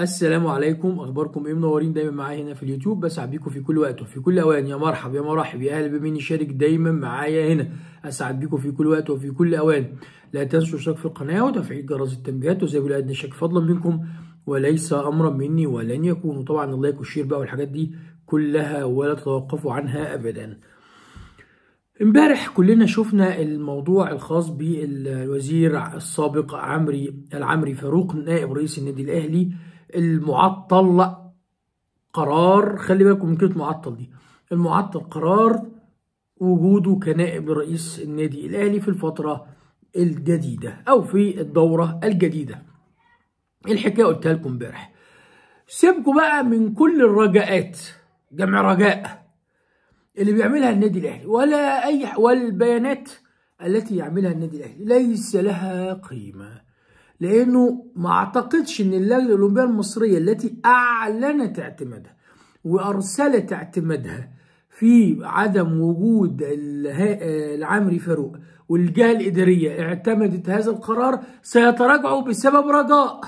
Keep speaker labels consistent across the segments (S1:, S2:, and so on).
S1: السلام عليكم اخباركم ايه منورين دايما معايا هنا في اليوتيوب بسعد بيكم في كل وقت وفي كل اوان يا مرحب يا مرحب يا اهلا بمين يشارك دايما معايا هنا اسعد بيكم في كل وقت وفي كل اوان لا تنسوا الاشتراك في القناه وتفعيل جرس التنبيهات وزي ما ادنى شك فضلا منكم وليس امرا مني ولن يكون طبعا اللايك والشير بقى والحاجات دي كلها ولا تتوقفوا عنها ابدا امبارح كلنا شفنا الموضوع الخاص بالوزير السابق عمري العمري فاروق نائب رئيس النادي الاهلي المعطل لا قرار خلي بالكم من كلمه معطل دي المعطل قرار وجوده كنائب رئيس النادي الاهلي في الفتره الجديده او في الدوره الجديده الحكايه قلتها لكم امبارح سيبكم بقى من كل الرجاءات جمع رجاء اللي بيعملها النادي الاهلي ولا اي والبيانات التي يعملها النادي الاهلي ليس لها قيمه لانه ما اعتقدش ان اللجنه الاولمبيه المصريه التي اعلنت اعتمادها وارسلت اعتمادها في عدم وجود العامري فاروق والجهه الاداريه اعتمدت هذا القرار سيتراجعوا بسبب رجاء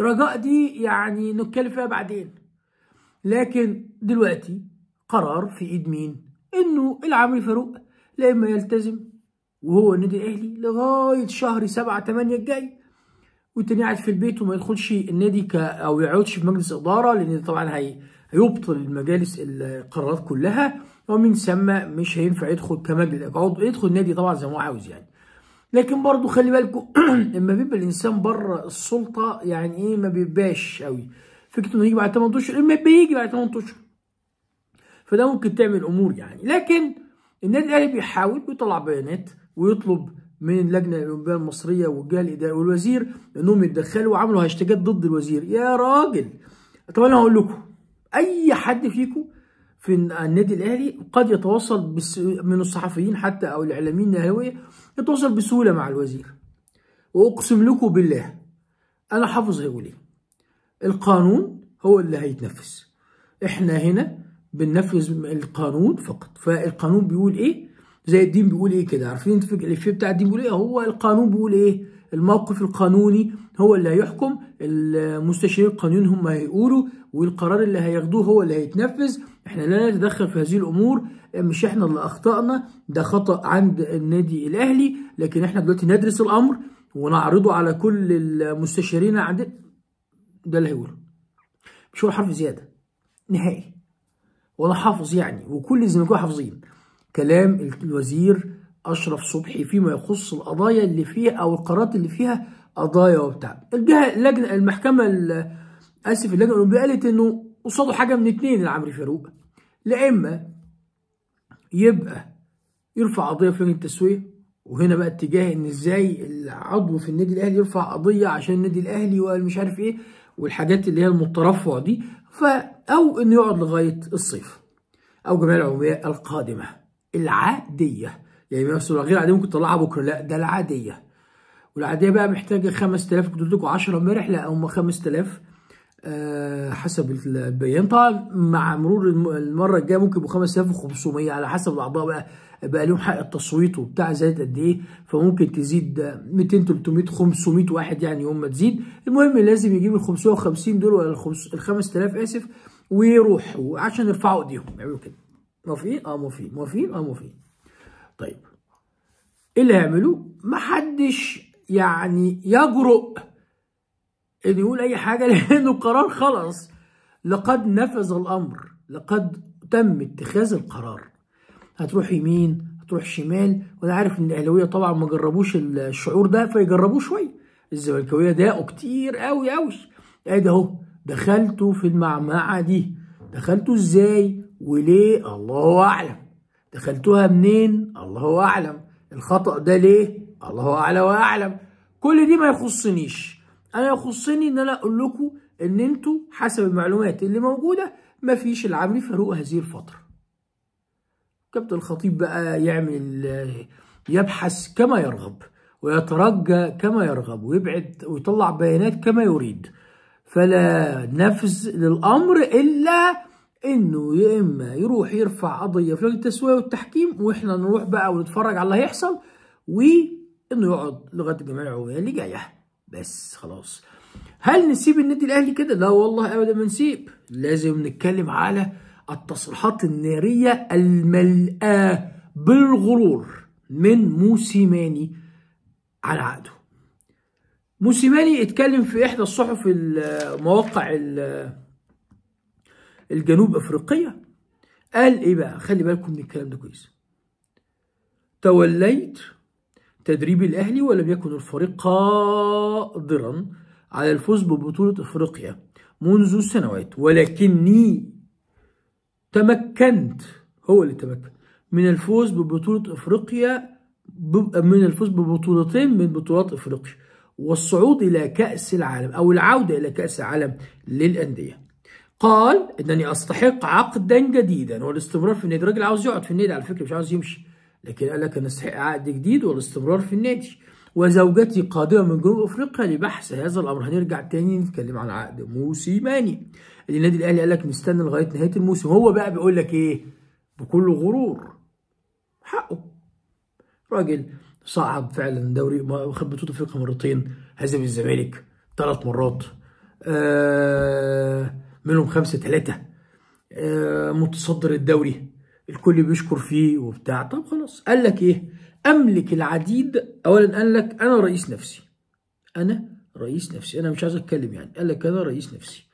S1: رجاء دي يعني نتكلم فيها بعدين لكن دلوقتي قرار في ايد مين انه العامري فاروق لا اما يلتزم وهو النادي الاهلي لغايه شهر 7 8 الجاي والتاني قاعد في البيت وما يدخلش النادي ك او يقعدش في مجلس اداره لان طبعا هي هيبطل المجالس القرارات كلها ومن ثم مش هينفع يدخل كمجلس يدخل النادي طبعا زي ما هو عاوز يعني لكن برضه خلي بالكم لما بيبقى الانسان بره السلطه يعني ايه ما بيبقاش قوي فكره انه يجي بعد 8 اشهر اما بيجي بعد 8 اشهر فده ممكن تعمل امور يعني لكن النادي الاهلي بيحاول بيطلع بيانات ويطلب من اللجنه الاولمبيه المصريه والجهه الاداريه والوزير انهم يتدخلوا وعملوا هاشتاجات ضد الوزير يا راجل طب انا هقول لكم اي حد فيكم في النادي الاهلي قد يتواصل بس من الصحفيين حتى او الاعلاميين الاهلاويه يتواصل بسهوله مع الوزير واقسم لكم بالله انا حافظ هيقول ايه القانون هو اللي هيتنفذ احنا هنا بننفذ القانون فقط فالقانون بيقول ايه زي الدين بيقول ايه كده عارفين الافيه بتاع الدين بيقول ايه هو القانون بيقول ايه الموقف القانوني هو اللي هيحكم المستشارين القانونيين هم هيقولوا والقرار اللي هياخدوه هو اللي هيتنفذ احنا لا نتدخل في هذه الامور مش احنا اللي اخطأنا ده خطأ عند النادي الاهلي لكن احنا دلوقتي ندرس الامر ونعرضه على كل المستشارين عندنا ده اللي هيقوله مش هو حرف زياده نهائي وانا حافظ يعني وكل الزملكاويه حافظين كلام الوزير اشرف صبحي فيما يخص القضايا اللي فيها او القرارات اللي فيها قضايا وبتاع الجهه اللجنه المحكمه اسف اللجنه الاولمبيه قالت انه قصاده حاجه من اتنين العمري فاروق لا اما يبقى يرفع قضيه في لجنه التسويه وهنا بقى اتجاه ان ازاي العضو في النادي الاهلي يرفع قضيه عشان النادي الاهلي والمش عارف ايه والحاجات اللي هي المترفع دي ف او انه يقعد لغايه الصيف او جمال العموميه القادمه العاديه يعني مثلا غير العاديه ممكن تطلعها بكره لا ده العاديه والعاديه بقى محتاجه 5000 كنت قلت لكم 10 امبارح لا هم 5000 آه، حسب البيان طبعا مع مرور المره الجايه ممكن يبقوا 5500 على حسب الاعضاء بقى بقى لهم حق التصويت وبتاع زادت قد ايه فممكن تزيد 200 300 500 واحد يعني يوم ما تزيد المهم لازم يجيب ال 550 دول ولا ال 5000 اسف ويروحوا عشان يرفعوا ايديهم يعملوا كده موافقين؟ اه موافقين، موافقين؟ اه موافقين. طيب ايه اللي هيعملوه حدش يعني يجرؤ انه يقول اي حاجه لانه القرار خلاص لقد نفذ الامر لقد تم اتخاذ القرار هتروح يمين هتروح شمال وانا عارف ان الاهلاويه طبعا ما جربوش الشعور ده فيجربوه شويه الزملكاويه ضاقوا كتير قوي قوي ادي اهو دخلتوا في المعمعه دي دخلتوا ازاي وليه الله أعلم دخلتوها منين الله أعلم الخطأ ده ليه الله أعلى وأعلم كل دي ما يخصنيش أنا يخصني إن أنا أقول لكم إن أنتوا حسب المعلومات اللي موجودة ما فيش العملي فاروق هذه الفترة كابتن الخطيب بقى يعمل يبحث كما يرغب ويترجى كما يرغب ويبعد ويطلع بيانات كما يريد فلا نفذ للأمر إلا انه يا اما يروح يرفع قضيه في لجنه التسويه والتحكيم واحنا نروح بقى ونتفرج على اللي هيحصل وانه يقعد لغايه الجمعيه العموميه اللي جايه بس خلاص هل نسيب النادي الاهلي كده لا والله ابدا ما نسيب لازم نتكلم على التصريحات الناريه الملأة بالغرور من موسيماني عن عقده موسيماني اتكلم في احدى الصحف المواقع الجنوب افريقيه قال ايه بقى خلي بالكم من الكلام ده كويس توليت تدريب الاهلي ولم يكن الفريق قادرا على الفوز ببطوله افريقيا منذ سنوات ولكني تمكنت هو اللي تمكن من الفوز ببطوله افريقيا من الفوز ببطولتين من بطولات افريقيا والصعود الى كاس العالم او العوده الى كاس العالم للانديه قال انني استحق عقدا جديدا والاستمرار في النادي الراجل عاوز يقعد في النادي على فكره مش عاوز يمشي لكن قال لك انا استحق عقد جديد والاستمرار في النادي وزوجتي قادمه من جنوب افريقيا لبحث هذا الامر هنرجع تاني نتكلم عن عقد موسيماني النادي الاهلي قال لك مستني لغايه نهايه الموسم هو بقى بيقول لك ايه بكل غرور حقه راجل صعد فعلا دوري واخد بطوله افريقيا مرتين هزم الزمالك ثلاث مرات آه منهم خمسة ثلاثة آه، متصدر الدوري الكل بيشكر فيه وبتاع طب خلاص قال لك ايه املك العديد اولا قال لك انا رئيس نفسي انا رئيس نفسي انا مش عايز اتكلم يعني قال لك انا رئيس نفسي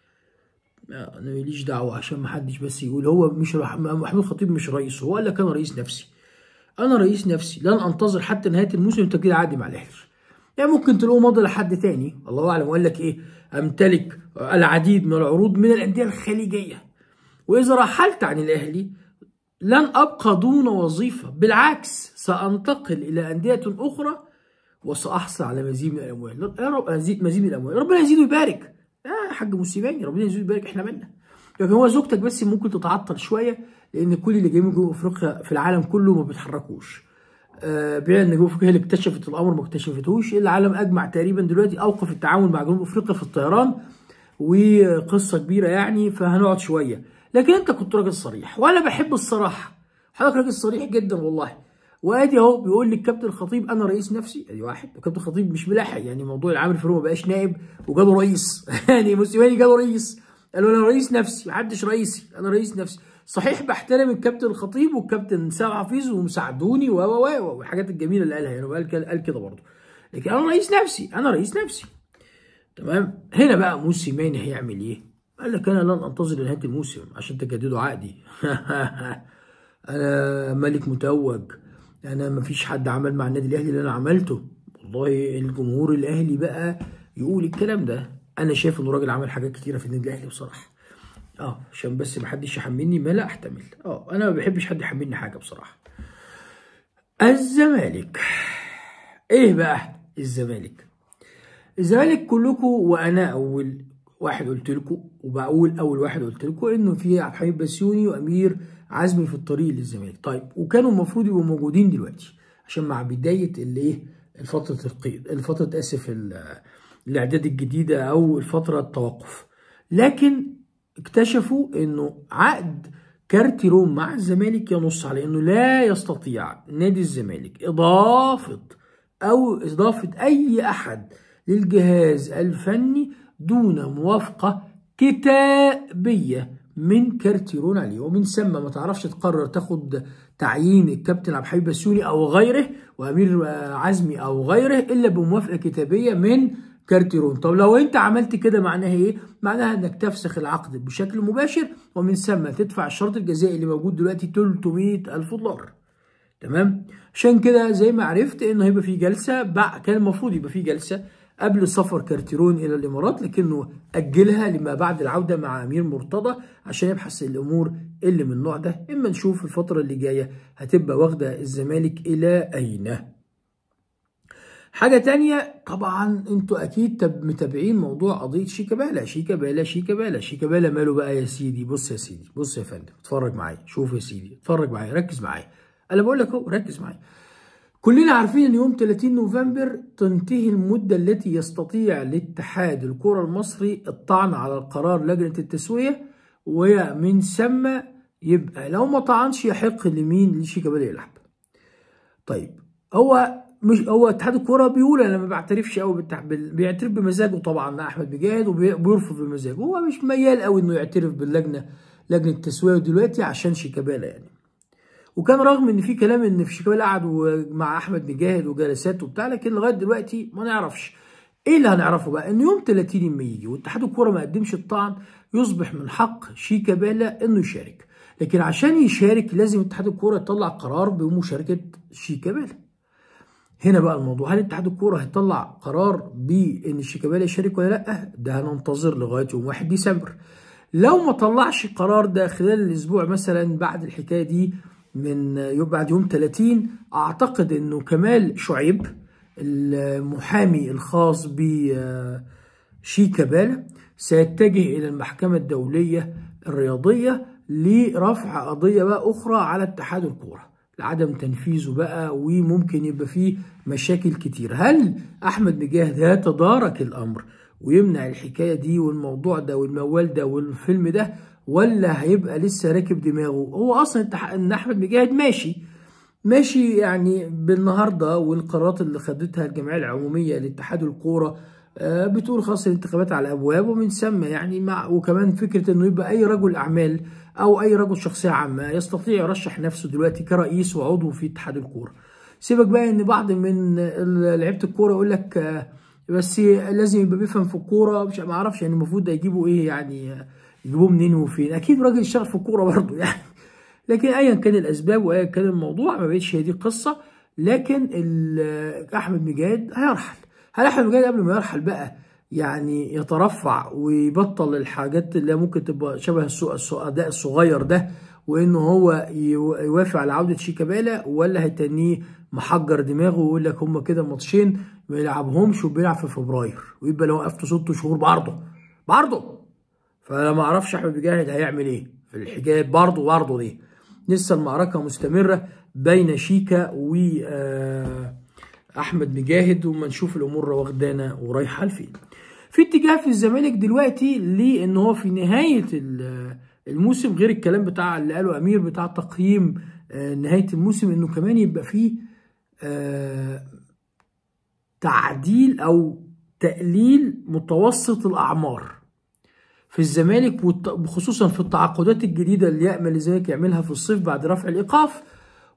S1: آه، انا ماليش دعوه عشان ما حدش بس يقول هو مش محمود خطيب مش رئيس هو قال لك انا رئيس نفسي انا رئيس نفسي لن انتظر حتى نهايه الموسم التجديد عادي مع الاهلي يعني ممكن تلاقوه مضى لحد تاني الله اعلم وقال لك ايه امتلك العديد من العروض من الانديه الخليجيه واذا رحلت عن الاهلي لن ابقى دون وظيفه بالعكس سانتقل الى انديه اخرى وساحصل على مزيد من الاموال يا رب ازيد مزيد من الاموال ربنا يزيد ويبارك يا حاج موسيماني ربنا يزيد ويبارك احنا مالنا لكن هو زوجتك بس ممكن تتعطل شويه لان كل اللي جايين من جنوب افريقيا في العالم كله ما بيتحركوش آه، بيع النجوف هي اللي اكتشفت الامر ما اكتشفتهوش العالم اجمع تقريبا دلوقتي اوقف التعاون مع جنوب افريقيا في الطيران وقصه كبيره يعني فهنقعد شويه لكن انت كنت راجل صريح وانا بحب الصراحه حضرتك راجل صريح جدا والله وادي اهو بيقول لي الكابتن الخطيب انا رئيس نفسي ادي واحد الكابتن الخطيب مش ملاحق يعني موضوع العامل فاروق ما بقاش نائب وجاله رئيس يعني موسيماني جاله رئيس له انا رئيس نفسي محدش رئيسي انا رئيس نفسي صحيح بحترم الكابتن الخطيب والكابتن سامي حفيظ ومساعدوني و و والحاجات الجميله اللي قالها يعني قال قال كده برضه لكن انا رئيس نفسي انا رئيس نفسي تمام هنا بقى موسيماني هيعمل ايه؟ قال لك انا لن انتظر لنهايه الموسم عشان تجددوا عقدي انا ملك متوج انا ما فيش حد عمل مع النادي الاهلي اللي انا عملته والله الجمهور الاهلي بقى يقول الكلام ده انا شايف ان الراجل عمل حاجات كتيره في النادي الاهلي بصراحه اه عشان بس ما حدش يحملني ما لا احتمل اه انا ما بحبش حد يحملني حاجه بصراحه الزمالك ايه بقى الزمالك الزمالك كلكم وانا اول واحد قلت لكم وبقول اول واحد قلت لكم انه في عبد الحميد بسيوني وامير عزمي في الطريق للزمالك طيب وكانوا المفروض يبقوا موجودين دلوقتي عشان مع بدايه الايه فتره القيد الفتره اسف الاعداد الجديده او الفتره التوقف لكن اكتشفوا انه عقد كارتي روم مع الزمالك ينص على انه لا يستطيع نادي الزمالك اضافه او اضافه اي احد للجهاز الفني دون موافقه كتابيه من كارتيرون عليه ومن ثم ما تعرفش تقرر تاخد تعيين الكابتن عبد الحبيب السوري او غيره وامير عزمي او غيره الا بموافقه كتابيه من كارتيرون طب لو انت عملت كده معناها ايه معناها انك تفسخ العقد بشكل مباشر ومن ثم تدفع الشرط الجزائي اللي موجود دلوقتي 300 الف دولار تمام عشان كده زي ما عرفت ان هيبقى في جلسه بقى كان المفروض يبقى في جلسه قبل سفر كارتيرون الى الامارات لكنه اجلها لما بعد العوده مع امير مرتضى عشان يبحث الامور اللي من النوع ده اما نشوف الفتره اللي جايه هتبقى واخده الزمالك الى اين حاجه تانية طبعا انتوا اكيد متابعين موضوع قضيه شيكابالا شيكابالا شيكابالا شيكابالا ماله بقى يا سيدي بص يا سيدي بص يا فندم اتفرج معايا شوف يا سيدي اتفرج معايا ركز معايا انا بقول لك اهو ركز معايا كلنا عارفين ان يوم 30 نوفمبر تنتهي المده التي يستطيع الاتحاد الكره المصري الطعن على القرار لجنه التسويه ومن ثم يبقى لو ما طعنش يحق لمين لشيكابالا يلعب طيب هو مش هو اتحاد الكوره بيقول انا ما بعترفش قوي بيعترف بمزاجه طبعا مع احمد بجاد وبيرفض بمزاجه هو مش ميال قوي انه يعترف باللجنه لجنه التسويه دلوقتي عشان شيكابالا يعني وكان رغم ان في كلام ان في شيكابالا قعد مع احمد مجاهد وجلسات وبتاع لكن لغايه دلوقتي ما نعرفش ايه اللي هنعرفه بقى ان يوم 30 لما يجي واتحاد الكوره ما قدمش الطعن يصبح من حق شيكابالا انه يشارك لكن عشان يشارك لازم اتحاد الكوره يطلع قرار بمشاركه شيكابالا هنا بقى الموضوع هل اتحاد الكوره هيطلع قرار بان الشيكابالا يشارك ولا لا ده هننتظر لغايه يوم 1 ديسمبر لو ما طلعش القرار ده خلال الاسبوع مثلا بعد الحكايه دي من يوم بعد يوم 30 اعتقد انه كمال شعيب المحامي الخاص ب شيكابالا سيتجه الى المحكمه الدوليه الرياضيه لرفع قضيه بقى اخرى على اتحاد الكوره لعدم تنفيذه بقى وممكن يبقى فيه مشاكل كتير هل أحمد مجاهد هيتدارك الأمر ويمنع الحكاية دي والموضوع ده والموال ده والفيلم ده ولا هيبقى لسه راكب دماغه هو أصلا إن أحمد مجاهد ماشي ماشي يعني بالنهارده والقرارات اللي خدتها الجمعيه العموميه لاتحاد الكوره آه، بتقول خلاص الانتخابات على الابواب ومن ثم يعني مع وكمان فكره انه يبقى اي رجل اعمال او اي رجل شخصيه عامه يستطيع يرشح نفسه دلوقتي كرئيس وعضو في اتحاد الكوره سيبك بقى ان بعض من لعيبه الكوره يقول لك آه، بس لازم يبقى بيفهم في الكوره مش ما اعرفش يعني المفروض يجيبوا ايه يعني يجيبوه منين وفين اكيد راجل اشتغل في الكوره برضه يعني لكن ايا كان الاسباب وايا كان الموضوع ما بقتش هي دي القصه لكن احمد مجاد هيرحل هل احمد مجاد قبل ما يرحل بقى يعني يترفع ويبطل الحاجات اللي ممكن تبقى شبه ده الصغير ده وان هو يوافق على عوده شيكابالا ولا هيتنيه محجر دماغه ويقول لك هما كده ماتشين ما يلعبهمش وبيلعب في فبراير ويبقى لو وقفته ست شهور بعرضه بعرضه فانا ما اعرفش احمد مجاهد هيعمل ايه في الحجاب برضه برضه دي لسه المعركه مستمره بين شيكا و آه، احمد مجاهد وما نشوف الامور واخدانا ورايحه لفين في اتجاه في الزمالك دلوقتي لان هو في نهايه الموسم غير الكلام بتاع اللي قاله امير بتاع تقييم آه، نهايه الموسم انه كمان يبقى فيه آه، تعديل او تقليل متوسط الاعمار في الزمالك وخصوصا في التعاقدات الجديده اللي يامل الزمالك يعملها في الصيف بعد رفع الايقاف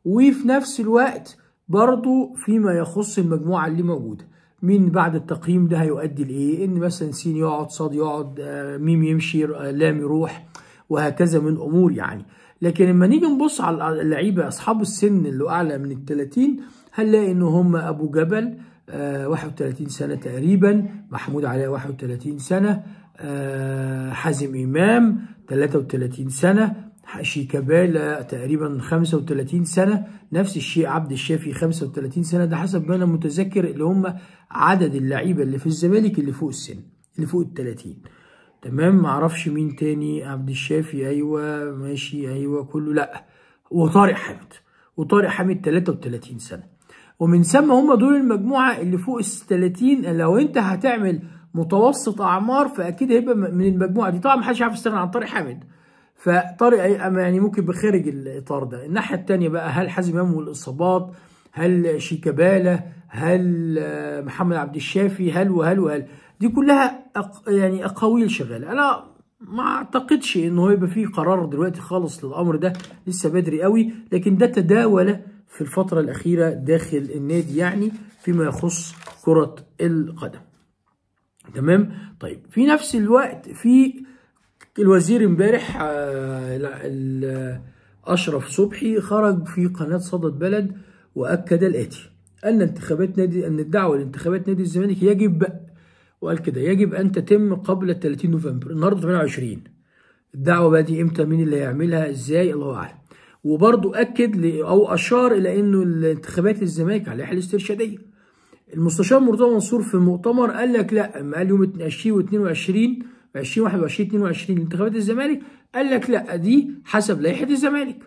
S1: وفي نفس الوقت برضه فيما يخص المجموعه اللي موجوده مين بعد التقييم ده هيؤدي لايه ان مثلا س يقعد صاد يقعد آه، ميم يمشي آه، لام يروح وهكذا من امور يعني لكن لما نيجي نبص على اللعيبه اصحاب السن اللي اعلى من ال 30 هنلاقي ان هم ابو جبل 31 آه، سنه تقريبا محمود علاء 31 سنه حازم امام 33 سنه شيكابالا تقريبا 35 سنة نفس الشيء عبد الشافي 35 سنة ده حسب ما أنا متذكر اللي هم عدد اللعيبة اللي في الزمالك اللي فوق السن اللي فوق ال 30 تمام معرفش مين تاني عبد الشافي أيوة ماشي أيوة كله لأ وطارق حامد وطارق حامد 33 سنة ومن ثم هم دول المجموعة اللي فوق ال 30 لو أنت هتعمل متوسط أعمار فأكيد هيبقى من المجموعة دي طبعا محدش عارف يستغنى عن طارق حامد فطارق يعني،, يعني ممكن بخارج الاطار ده الناحيه الثانيه بقى هل حازم امام والاصابات هل شيكابالا هل محمد عبد الشافي هل وهل وهل دي كلها أق يعني اقاويل شغاله انا ما اعتقدش ان هو يبقى فيه قرار دلوقتي خالص للامر ده لسه بدري قوي لكن ده تداول في الفتره الاخيره داخل النادي يعني فيما يخص كره القدم تمام طيب في نفس الوقت في الوزير امبارح آه، اشرف صبحي خرج في قناه صدى بلد واكد الاتي ان انتخابات نادي ان الدعوه لانتخابات نادي الزمالك يجب وقال كده يجب ان تتم قبل 30 نوفمبر النهارده 28 الدعوه بقى دي امتى مين اللي هيعملها ازاي الله اعلم وبرضه اكد او اشار الى انه الانتخابات الزمالك عليها الاسترشاديه المستشار مرتضى منصور في المؤتمر قال لك لا قال يوم 20 و22 2021 22 انتخابات الزمالك قال لك لا دي حسب لائحه الزمالك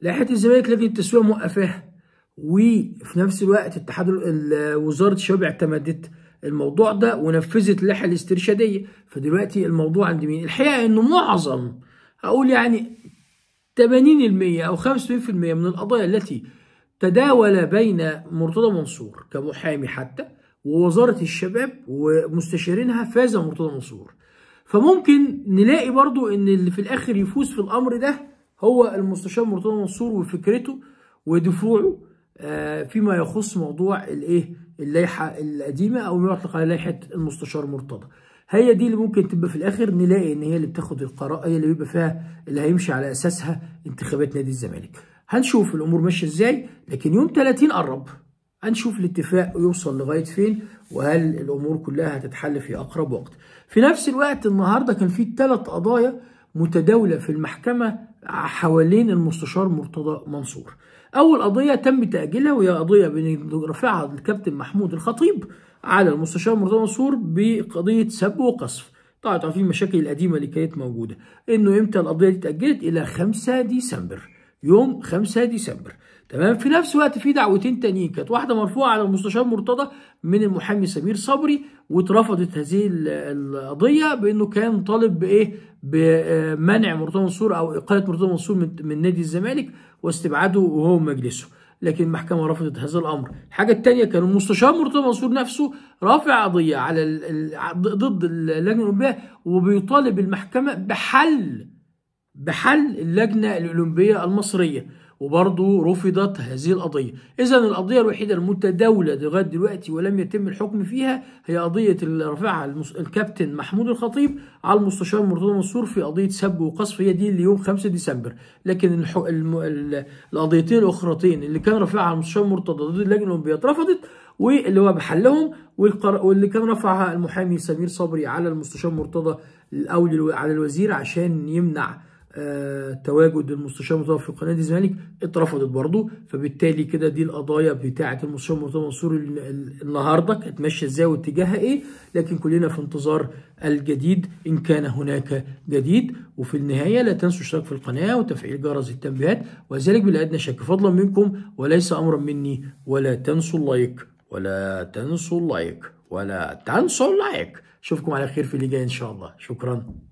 S1: لائحه الزمالك لجنه التسويق موقفاها وفي نفس الوقت اتحاد وزاره الشباب اعتمدت الموضوع ده ونفذت اللائحه الاسترشاديه فدلوقتي الموضوع عند مين؟ الحقيقه انه معظم اقول يعني 80% او 85% من القضايا التي تداول بين مرتضى منصور كمحامي حتى ووزاره الشباب ومستشارينها فاز مرتضى منصور فممكن نلاقي برضو ان اللي في الاخر يفوز في الامر ده هو المستشار مرتضى منصور وفكرته ودفوعه آه، فيما يخص موضوع الايه اللائحه القديمه او ما يطلق على لائحه المستشار مرتضى هي دي اللي ممكن تبقى في الاخر نلاقي ان هي اللي بتاخد القرار هي اللي بيبقى فيها اللي هيمشي على اساسها انتخابات نادي الزمالك هنشوف الامور ماشيه ازاي لكن يوم 30 قرب هنشوف الاتفاق يوصل لغايه فين وهل الامور كلها هتتحل في اقرب وقت. في نفس الوقت النهارده كان في ثلاث قضايا متداوله في المحكمه حوالين المستشار مرتضى منصور. اول قضيه تم تاجيلها وهي قضيه رافعها الكابتن محمود الخطيب على المستشار مرتضى منصور بقضيه سب وقصف. طبعا في المشاكل القديمه اللي كانت موجوده انه امتى القضيه دي اتاجلت الى 5 ديسمبر. يوم 5 ديسمبر تمام في نفس الوقت في دعوتين تانيين كانت واحده مرفوعه على المستشار مرتضى من المحامي سمير صبري واترفضت هذه القضيه بانه كان طالب بايه بمنع مرتضى منصور او اقاله مرتضى منصور من, من نادي الزمالك واستبعاده وهو مجلسه لكن المحكمه رفضت هذا الامر الحاجه الثانيه كان المستشار مرتضى منصور نفسه رافع قضيه على ضد اللجنه الاولمبيه وبيطالب المحكمه بحل بحل اللجنة الأولمبية المصرية وبرضه رفضت هذه القضية إذا القضية الوحيدة المتداولة لغاية دلوقتي ولم يتم الحكم فيها هي قضية اللي رفعها المس... الكابتن محمود الخطيب على المستشار مرتضى منصور في قضية سب وقصف هي دي اليوم 5 ديسمبر لكن الح... الم... ال... القضيتين الأخرتين اللي كان رافعها المستشار مرتضى ضد اللجنة الأولمبية اترفضت واللي هو بحلهم والقر... واللي كان رفعها المحامي سمير صبري على المستشار مرتضى أو على الوزير عشان يمنع تواجد المستشار المرتضى في قناه الزمالك اترفضت برضه فبالتالي كده دي القضايا بتاعه المستشار مرتضى منصور النهارده كانت ماشيه ازاي واتجاهها ايه لكن كلنا في انتظار الجديد ان كان هناك جديد وفي النهايه لا تنسوا الاشتراك في القناه وتفعيل جرس التنبيهات وذلك بلا ادنى شك فضلا منكم وليس امرا مني ولا تنسوا اللايك ولا تنسوا اللايك ولا تنسوا اللايك اشوفكم على خير في اللي جاي ان شاء الله شكرا